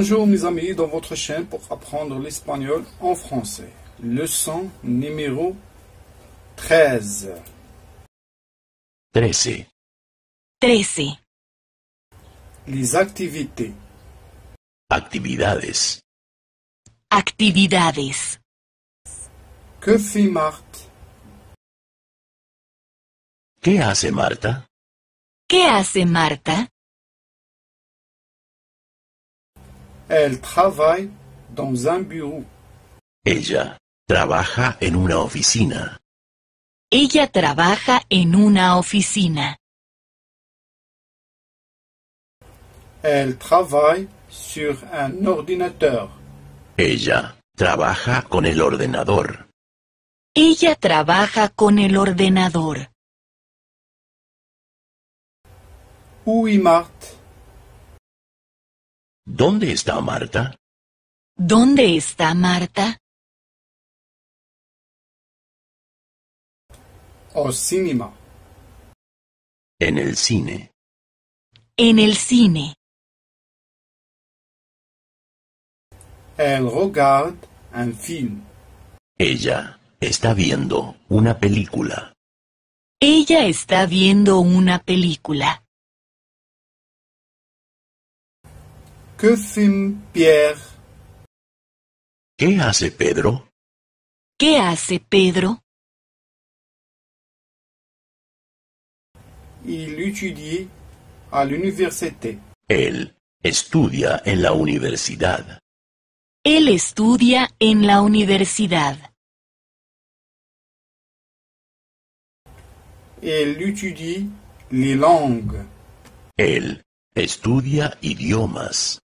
Bonjour mes amis, dans votre chaîne pour apprendre l'espagnol en français. Leçon numéro 13. 13. 13. Les activités. Actividades. Actividades. Que fait Marthe? Que hace Marta? Que hace Marta? Elle travaille dans un bureau. Ella trabaja en una oficina. Ella trabaja en una oficina. Elle travaille sur un ordinateur. Ella trabaja con el ordenador. Ella trabaja con el ordenador. ¿Dónde está Marta? ¿Dónde está Marta? Oh, cinema. En el cine. En el cine. El regarde en film. Ella está viendo una película. Ella está viendo una película. Pierre? ¿Qué hace Pedro? ¿Qué hace Pedro? Il étudie à l'université. Él estudia en la universidad. Él estudia en la universidad. Él étudie les langues. Él estudia idiomas.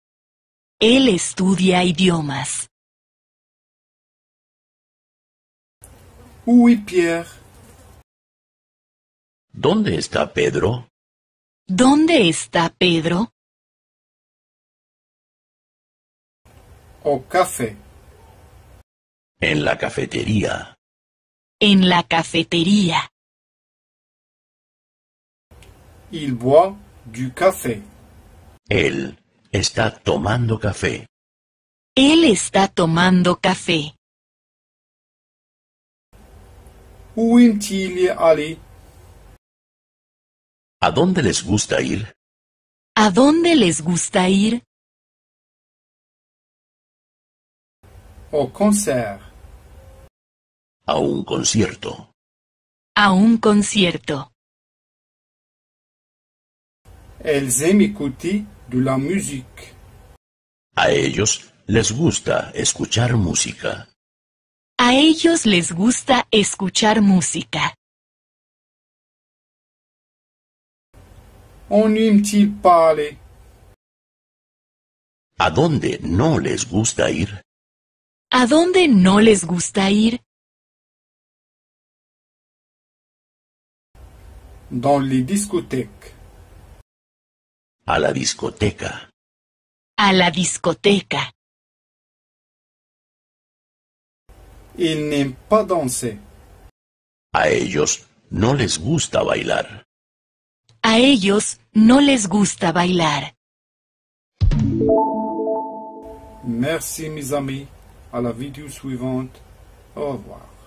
Él estudia idiomas. Oui, Pierre. ¿Dónde está Pedro? ¿Dónde está Pedro? O café. En la cafetería. En la cafetería. Il boit du café. Él Está tomando café. Él está tomando café. ¿A dónde les gusta ir? ¿A dónde les gusta ir? concert. A un concierto. A un concierto. El aiment de la A ellos les gusta escuchar música. A ellos les gusta escuchar música. On ¿A dónde no les gusta ir? ¿A dónde no les gusta ir? Dans les discothèques. A la discoteca. A la discoteca. Il n'aime pas danser. A ellos no les gusta bailar. A ellos no les gusta bailar. Merci, mis amis. A la vidéo suivante. Au revoir.